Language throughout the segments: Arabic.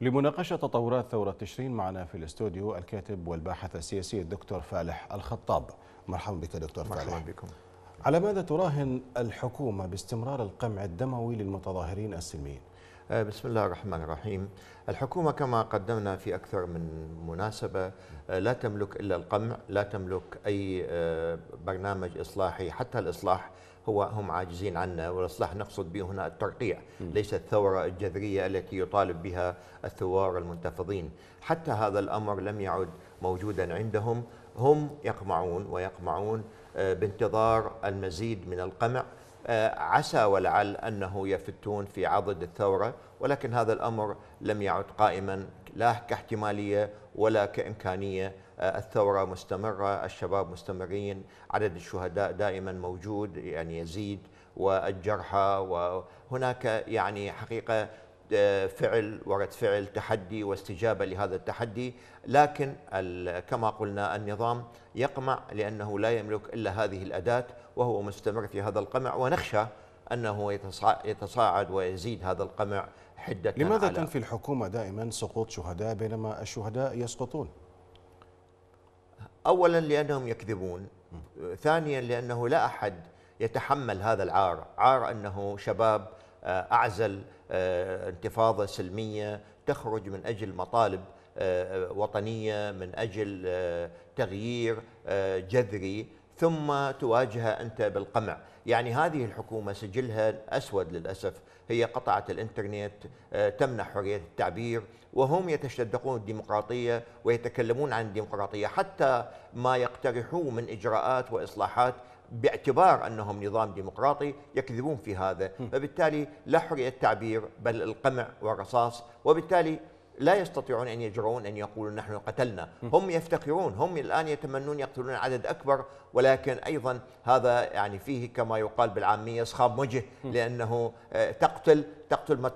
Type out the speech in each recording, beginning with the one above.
لمناقشة تطورات ثورة تشرين معنا في الاستوديو الكاتب والباحث السياسي الدكتور فالح الخطاب مرحبا بك دكتور مرحبا فالح مرحبا بكم على ماذا تراهن الحكومة باستمرار القمع الدموي للمتظاهرين السلميين؟ آه، بسم الله الرحمن الرحيم الحكومة كما قدمنا في أكثر من مناسبة آه، لا تملك إلا القمع لا تملك أي آه، برنامج إصلاحي حتى الإصلاح هو هم عاجزين عنا والإصلاح نقصد به هنا الترقيع ليس الثورة الجذرية التي يطالب بها الثوار المنتفضين حتى هذا الأمر لم يعد موجودا عندهم هم يقمعون ويقمعون آه، بانتظار المزيد من القمع آه، عسى ولعل أنه يفتون في عضد الثورة ولكن هذا الأمر لم يعد قائما لا كاحتمالية ولا كإمكانية آه، الثورة مستمرة الشباب مستمرين عدد الشهداء دائما موجود يعني يزيد والجرحى وهناك يعني حقيقة آه، فعل ورد فعل تحدي واستجابة لهذا التحدي لكن كما قلنا النظام يقمع لأنه لا يملك إلا هذه الأداة وهو مستمر في هذا القمع ونخشى أنه يتصاعد ويزيد هذا القمع حدة لماذا على تنفي الحكومة دائما سقوط شهداء بينما الشهداء يسقطون؟ أولا لأنهم يكذبون ثانيا لأنه لا أحد يتحمل هذا العار عار أنه شباب آه، أعزل آه، انتفاضة سلمية تخرج من أجل مطالب آه، وطنية من أجل تغيير جذري ثم تواجهه أنت بالقمع يعني هذه الحكومة سجلها أسود للأسف هي قطعت الإنترنت آه، تمنع حرية التعبير وهم يتشدقون الديمقراطية ويتكلمون عن الديمقراطية حتى ما يقترحوه من إجراءات وإصلاحات باعتبار انهم نظام ديمقراطي يكذبون في هذا، فبالتالي لا حريه تعبير بل القمع والرصاص، وبالتالي لا يستطيعون أن يجرؤون أن يقولوا نحن قتلنا هم يفتخرون هم الآن يتمنون يقتلون عدد أكبر ولكن أيضا هذا يعني فيه كما يقال بالعامية صخاب وجه لأنه آه، تقتل تقتل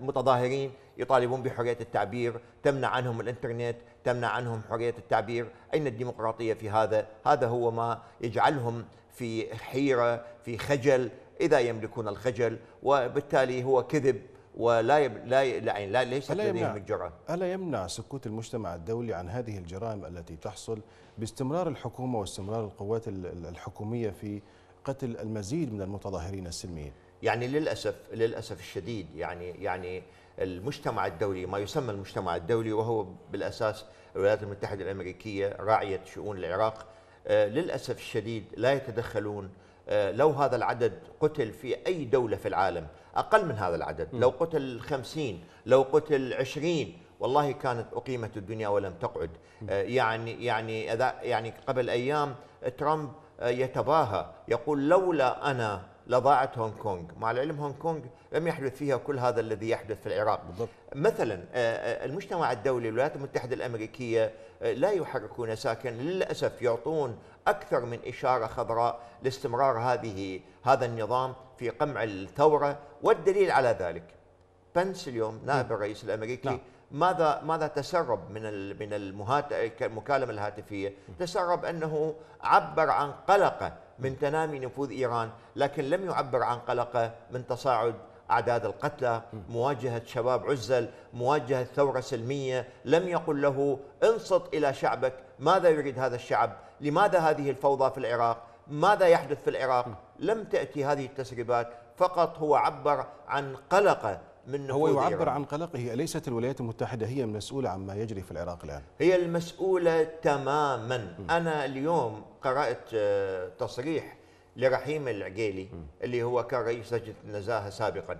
متظاهرين يطالبون بحرية التعبير تمنع عنهم الإنترنت تمنع عنهم حرية التعبير أين الديمقراطية في هذا هذا هو ما يجعلهم في حيرة في خجل إذا يملكون الخجل وبالتالي هو كذب ولا يب... لا يعني لا ليس لديهم الجرأة ألا يمنع سكوت المجتمع الدولي عن هذه الجرائم التي تحصل باستمرار الحكومة واستمرار القوات الحكومية في قتل المزيد من المتظاهرين السلميين يعني للأسف للأسف الشديد يعني يعني المجتمع الدولي ما يسمى المجتمع الدولي وهو بالأساس الولايات المتحدة الأمريكية راعية شؤون العراق آه، للأسف الشديد لا يتدخلون آه، لو هذا العدد قتل في أي دولة في العالم أقل من هذا العدد لو قتل خمسين لو قتل عشرين والله كانت أقيمت الدنيا ولم تقعد آه، يعني يعني يعني قبل أيام ترامب آه، يتباهى يقول لولا أنا لضاعت هونغ كونغ مع العلم هونغ كونغ لم يحدث فيها كل هذا الذي يحدث في العراق بالضبط. مثلا المجتمع الدولي الولايات المتحدة الأمريكية لا يحركون ساكن للأسف يعطون أكثر من إشارة خضراء لاستمرار هذه هذا النظام في قمع الثورة والدليل على ذلك بنس اليوم نائب الرئيس الأمريكي لا. نعم. ماذا ماذا تسرب من من المكالمه الهاتفيه؟ تسرب انه عبر عن قلقه من تنامي نفوذ ايران، لكن لم يعبر عن قلقه من تصاعد اعداد القتلى، مواجهه شباب عزل، مواجهه ثوره سلميه، لم يقل له انصت الى شعبك، ماذا يريد هذا الشعب؟ لماذا هذه الفوضى في العراق ماذا يحدث في العراق لم تأتي هذه التسريبات فقط هو عبر عن قلقه من هو يعبر عن قلقه أليست الولايات المتحدة هي المسؤولة عما يجري في العراق الآن؟ هي المسؤولة تماما م. أنا اليوم قرأت آه، تصريح لرحيم العقيلي م. اللي هو كان رئيس لجنة النزاهة سابقا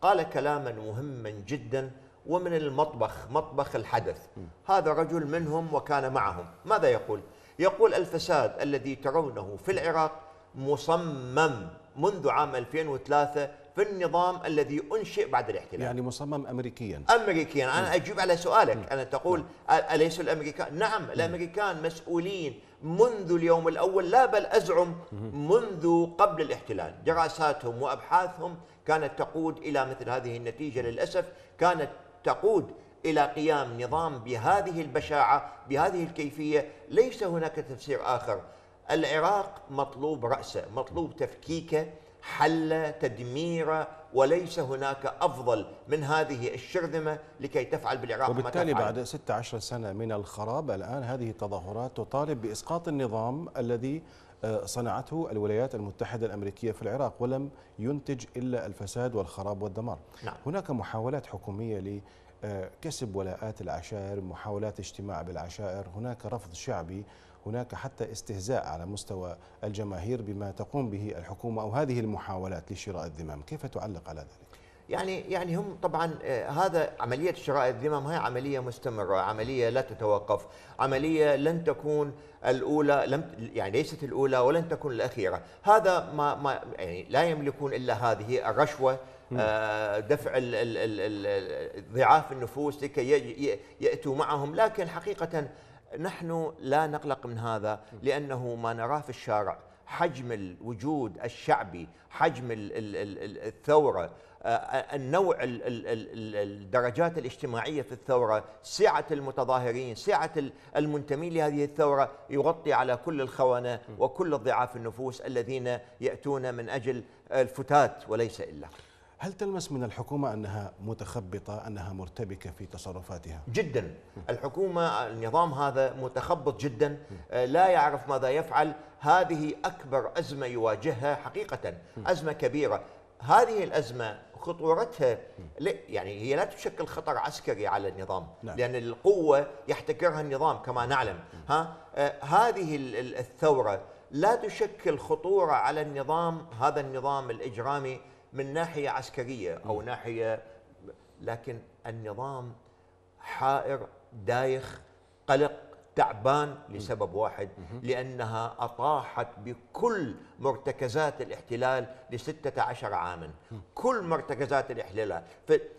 قال كلاما مهما جدا ومن المطبخ مطبخ الحدث م. هذا رجل منهم وكان معهم ماذا يقول؟ يقول الفساد الذي ترونه في العراق مصمم منذ عام 2003 في النظام الذي انشئ بعد الاحتلال يعني مصمم امريكيا امريكيا انا م. نعم. اجيب على سؤالك م. نعم. انا تقول نعم. اليس الامريكان نعم م. الامريكان مسؤولين منذ اليوم الاول لا بل ازعم منذ قبل الاحتلال دراساتهم وابحاثهم كانت تقود الى مثل هذه النتيجه للاسف كانت تقود الى قيام نظام بهذه البشاعه بهذه الكيفيه ليس هناك تفسير اخر العراق مطلوب راسه مطلوب تفكيكه حله تدميره وليس هناك افضل من هذه الشرذمه لكي تفعل بالعراق وبالتالي ما تفعل. بعد 16 سنه من الخراب الان هذه التظاهرات تطالب باسقاط النظام الذي آه، صنعته الولايات المتحدة الأمريكية في العراق ولم ينتج إلا الفساد والخراب والدمار نعم. هناك محاولات حكومية كسب ولاءات العشائر محاولات اجتماع بالعشائر هناك رفض شعبي هناك حتى استهزاء على مستوى الجماهير بما تقوم به الحكومة أو هذه المحاولات لشراء الذمام كيف تعلق على ذلك؟ يعني يعني هم طبعا آه، هذا عمليه شراء الذمم هي عمليه مستمره، عمليه لا تتوقف، عمليه لن تكون الاولى لم يعني ليست الاولى ولن تكون الاخيره، هذا ما ما يعني لا يملكون الا هذه الرشوه آه، دفع ضعاف النفوس لكي ياتوا معهم، لكن حقيقه نحن لا نقلق من هذا لانه ما نراه في الشارع حجم الوجود الشعبي، حجم الثوره آه، النوع الدرجات الاجتماعية في الثورة سعة المتظاهرين سعة المنتمين لهذه الثورة يغطي على كل الخونة وكل الضعاف النفوس الذين يأتون من أجل الفتات وليس إلا هل تلمس من الحكومة أنها متخبطة أنها مرتبكة في تصرفاتها؟ جدا الحكومة النظام هذا متخبط جدا آه، لا يعرف ماذا يفعل هذه أكبر أزمة يواجهها حقيقة أزمة كبيرة هذه الأزمة خطورتها لا يعني هي لا تشكل خطر عسكري على النظام نعم. لان القوه يحتكرها النظام كما نعلم نعم. ها آه هذه الثوره لا تشكل خطوره على النظام هذا النظام الاجرامي من ناحيه عسكريه او م. نعم. ناحيه لكن النظام حائر دايخ قلق تعبان لسبب واحد لأنها أطاحت بكل مرتكزات الاحتلال لستة عشر عاما كل مرتكزات الاحتلال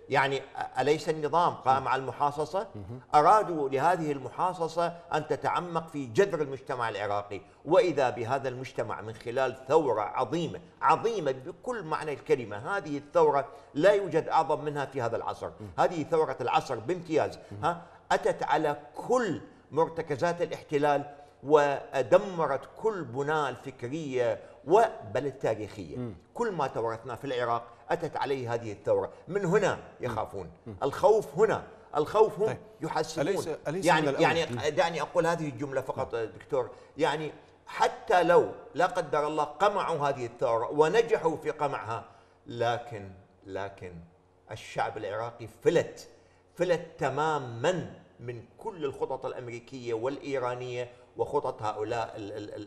يعني أليس النظام قام على المحاصصة أرادوا لهذه المحاصصة أن تتعمق في جذر المجتمع العراقي وإذا بهذا المجتمع من خلال ثورة عظيمة عظيمة بكل معنى الكلمة هذه الثورة لا يوجد أعظم منها في هذا العصر هذه ثورة العصر بامتياز ها أتت على كل مرتكزات الاحتلال ودمرت كل بناء الفكرية وبل التاريخية م. كل ما تورثناه في العراق أتت عليه هذه الثورة من هنا يخافون م. الخوف هنا الخوف هم طيب. يحسبون أليس أليس يعني, يعني دعني أقول هذه الجملة فقط م. دكتور يعني حتى لو لا قدر الله قمعوا هذه الثورة ونجحوا في قمعها لكن لكن الشعب العراقي فلت فلت تماما من كل الخطط الأمريكية والإيرانية وخطط هؤلاء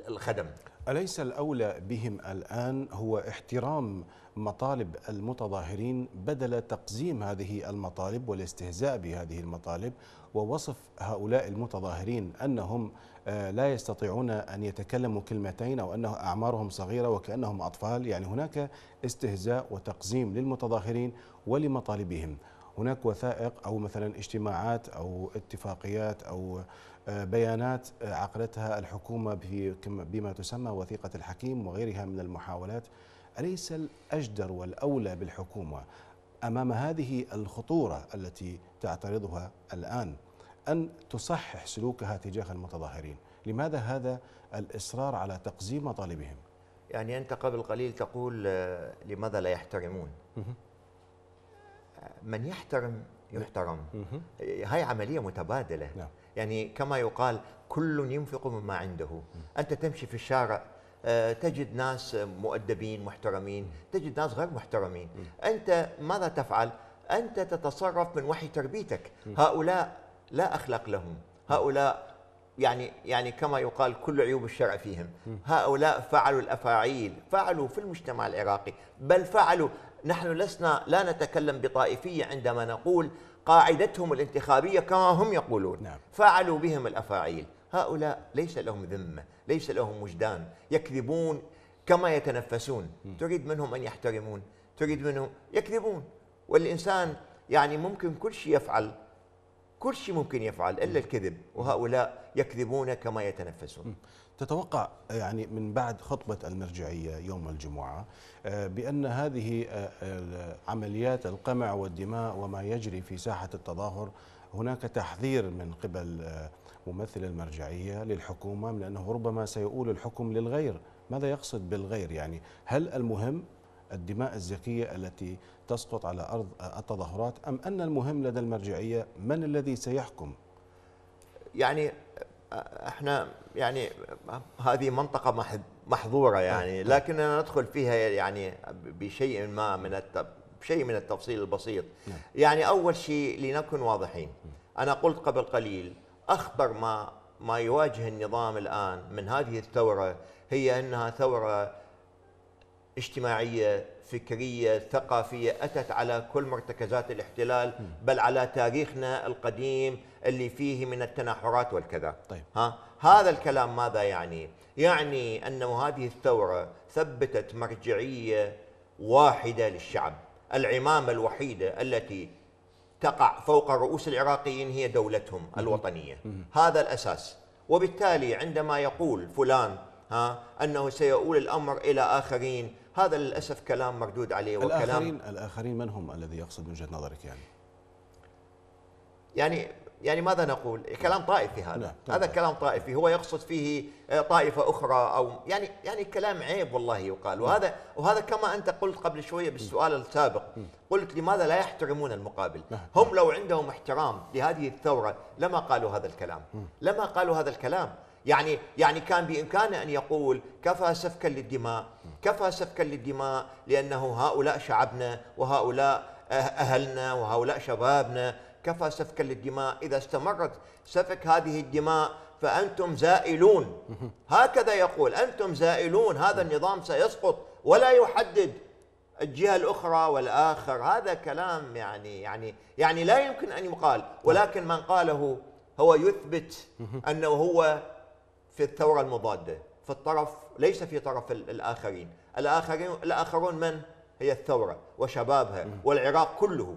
الخدم أليس الأولى بهم الآن هو احترام مطالب المتظاهرين بدل تقزيم هذه المطالب والاستهزاء بهذه المطالب ووصف هؤلاء المتظاهرين أنهم آه، لا يستطيعون أن يتكلموا كلمتين أو أنه أعمارهم صغيرة وكأنهم أطفال يعني هناك استهزاء وتقزيم للمتظاهرين ولمطالبهم هناك وثائق أو مثلا اجتماعات أو اتفاقيات أو آه، بيانات آه، عقدتها الحكومة بما تسمى وثيقة الحكيم وغيرها من المحاولات أليس الأجدر والأولى بالحكومة أمام هذه الخطورة التي تعترضها الآن أن تصحح سلوكها تجاه المتظاهرين لماذا هذا الإصرار على تقزيم مطالبهم؟ يعني أنت قبل قليل تقول آه، لماذا لا يحترمون من يحترم يحترم هاي عملية متبادلة نعم. يعني كما يقال كل ينفق مما عنده أنت تمشي في الشارع آه، تجد ناس مؤدبين محترمين تجد ناس غير محترمين أنت ماذا تفعل؟ أنت تتصرف من وحي تربيتك هؤلاء لا أخلاق لهم هؤلاء يعني يعني كما يقال كل عيوب الشرع فيهم هؤلاء فعلوا الافاعيل فعلوا في المجتمع العراقي بل فعلوا نحن لسنا لا نتكلم بطائفية عندما نقول قاعدتهم الانتخابية كما هم يقولون نعم. فعلوا بهم الأفاعيل هؤلاء ليس لهم ذمة ليس لهم وجدان يكذبون كما يتنفسون م. تريد منهم أن يحترمون تريد منهم يكذبون والإنسان يعني ممكن كل شيء يفعل كل شيء ممكن يفعل إلا الكذب وهؤلاء يكذبون كما يتنفسون م. تتوقع يعني من بعد خطبة المرجعية يوم الجمعة آه، بأن هذه آه، آه، عمليات القمع والدماء وما يجري في ساحة التظاهر هناك تحذير من قبل ممثل المرجعية للحكومة من أنه ربما سيؤول الحكم للغير ماذا يقصد بالغير يعني هل المهم الدماء الزكية التي تسقط على أرض التظاهرات أم أن المهم لدى المرجعية من الذي سيحكم يعني احنا يعني هذه منطقه محظوره يعني لكننا ندخل فيها يعني بشيء ما من شيء من التفصيل البسيط نعم. يعني اول شيء لنكن واضحين انا قلت قبل قليل اخطر ما ما يواجه النظام الان من هذه الثوره هي انها ثوره اجتماعية فكرية ثقافية أتت على كل مرتكزات الاحتلال بل على تاريخنا القديم اللي فيه من التناحرات والكذا طيب. ها؟ هذا الكلام ماذا يعني؟ يعني أن هذه الثورة ثبتت مرجعية واحدة للشعب العمامة الوحيدة التي تقع فوق رؤوس العراقيين هي دولتهم الوطنية هذا الأساس وبالتالي عندما يقول فلان ها أنه سيؤول الأمر إلى آخرين هذا للأسف كلام مردود عليه وكلام الآخرين, الآخرين من هم الذي يقصد من وجهة نظرك يعني يعني يعني ماذا نقول كلام طائفي هذا نعم. هذا كلام طائفي هو يقصد فيه آه، طائفة أخرى أو يعني يعني كلام عيب والله يقال نعم. وهذا وهذا كما أنت قلت قبل شوية بالسؤال نعم. السابق نعم. قلت لماذا لا يحترمون المقابل هم لو عندهم احترام لهذه الثورة لما قالوا هذا الكلام لما قالوا هذا الكلام يعني يعني كان بامكانه ان يقول كفى سفكا للدماء كفى سفكا للدماء لانه هؤلاء شعبنا وهؤلاء اهلنا وهؤلاء شبابنا كفى سفكا للدماء اذا استمرت سفك هذه الدماء فانتم زائلون هكذا يقول انتم زائلون هذا النظام سيسقط ولا يحدد الجهه الاخرى والاخر هذا كلام يعني يعني يعني لا يمكن ان يقال ولكن من قاله هو يثبت انه هو في الثورة المضادة في الطرف ليس في طرف الآخرين الآخرين الآخرون من؟ هي الثورة وشبابها والعراق كله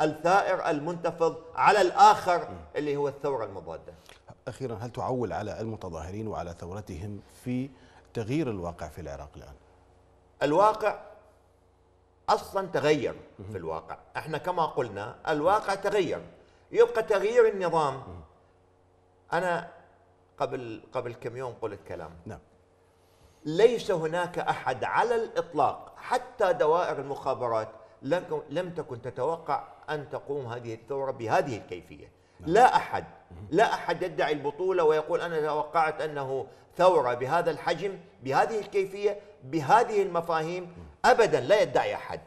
الثائر المنتفض على الآخر اللي هو الثورة المضادة أخيرا هل تعول على المتظاهرين وعلى ثورتهم في تغيير الواقع في العراق الآن؟ الواقع أصلا تغير في الواقع احنا كما قلنا الواقع تغير يبقى تغيير النظام أنا قبل قبل كم يوم قلت كلام نعم ليس هناك احد على الاطلاق حتى دوائر المخابرات لم لم تكن تتوقع ان تقوم هذه الثوره بهذه الكيفيه نعم. لا احد لا احد يدعي البطوله ويقول انا توقعت انه ثوره بهذا الحجم بهذه الكيفيه بهذه المفاهيم ابدا لا يدعي احد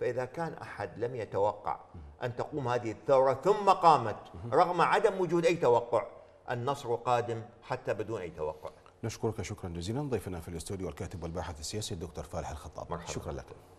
فاذا كان احد لم يتوقع ان تقوم هذه الثوره ثم قامت رغم عدم وجود اي توقع النصر قادم حتى بدون أي توقع نشكرك شكرا جزيلا ضيفنا في الاستوديو الكاتب والباحث السياسي الدكتور فالح الخطاب مرحبا. شكرا لك